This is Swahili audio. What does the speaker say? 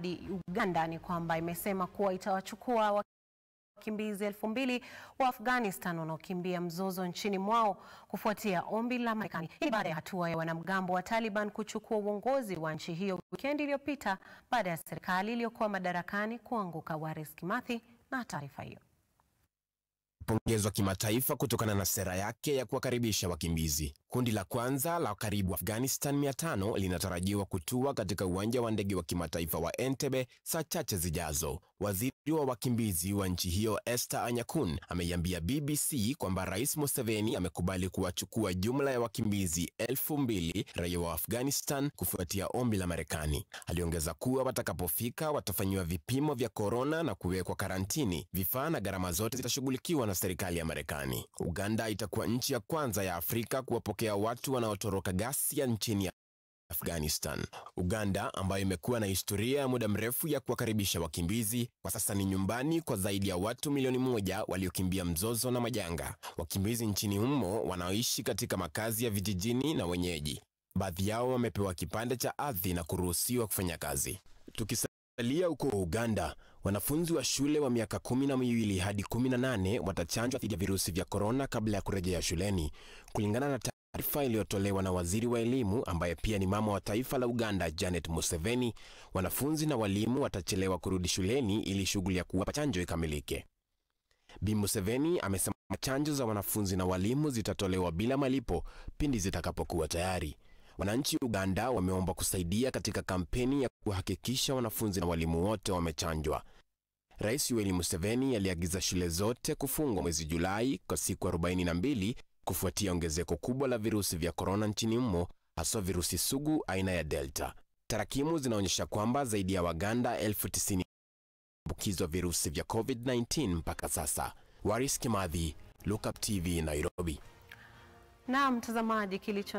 hadi Uganda ni kwamba imesema kuwa itawachukua wakimbizi elfu mbili wa Afghanistan wanaokimbia mzozo nchini mwao kufuatia ombi la Marekani. Hii ni baada ya hatua ya wanamgambo wa Taliban kuchukua uongozi wa nchi hiyo wikendi iliyopita baada ya serikali iliyokuwa madarakani kuanguka. Waris Kimathi na taarifa hiyo. Pongezwa kimataifa kutokana na sera yake ya kuwakaribisha wakimbizi. Kundi la kwanza la karibu Afghanistan 500 linatarajiwa kutua katika uwanja wa ndege wa kimataifa wa Entebbe saa chache zijazo. Waziri wa wakimbizi wa nchi hiyo Esther Anyakun ameiambia BBC kwamba Rais Museveni amekubali kuwachukua jumla ya wakimbizi elfu mbili raia wa Afghanistan kufuatia ombi la Marekani. Aliongeza kuwa watakapofika watafanyiwa vipimo vya korona na kuwekwa karantini. Vifaa na gharama zote zitashughulikiwa na serikali ya Marekani. Uganda itakuwa nchi ya kwanza ya Afrika kuwapokea kupokea watu wanaotoroka ghasia nchini Afghanistan. Uganda ambayo imekuwa na historia ya muda mrefu ya kuwakaribisha wakimbizi, kwa sasa ni nyumbani kwa zaidi ya watu milioni moja waliokimbia mzozo na majanga. Wakimbizi nchini humo wanaoishi katika makazi ya vijijini na wenyeji, baadhi yao wamepewa kipande cha ardhi na kuruhusiwa kufanya kazi. Tukisalia huko Uganda, wanafunzi wa shule wa miaka kumi na miwili hadi kumi na nane watachanjwa dhidi ya virusi vya korona kabla ya kurejea shuleni kulingana na Taarifa iliyotolewa na waziri wa elimu ambaye pia ni mama wa taifa la Uganda, Janet Museveni, wanafunzi na walimu watachelewa kurudi shuleni ili shughuli ya kuwapa chanjo ikamilike. Bi Museveni amesema chanjo za wanafunzi na walimu zitatolewa bila malipo pindi zitakapokuwa tayari. Wananchi Uganda wameomba kusaidia katika kampeni ya kuhakikisha wanafunzi na walimu wote wamechanjwa. Rais Yoweri Museveni aliagiza shule zote kufungwa mwezi Julai kwa siku 42 kufuatia ongezeko kubwa la virusi vya korona nchini humo, haswa virusi sugu aina ya Delta. Tarakimu zinaonyesha kwamba zaidi ya Waganda elfu tisini ambukizwa virusi vya COVID-19 mpaka sasa. Waris Kimathi, Lookup TV, Nairobi. Na mtazamaji, kilicho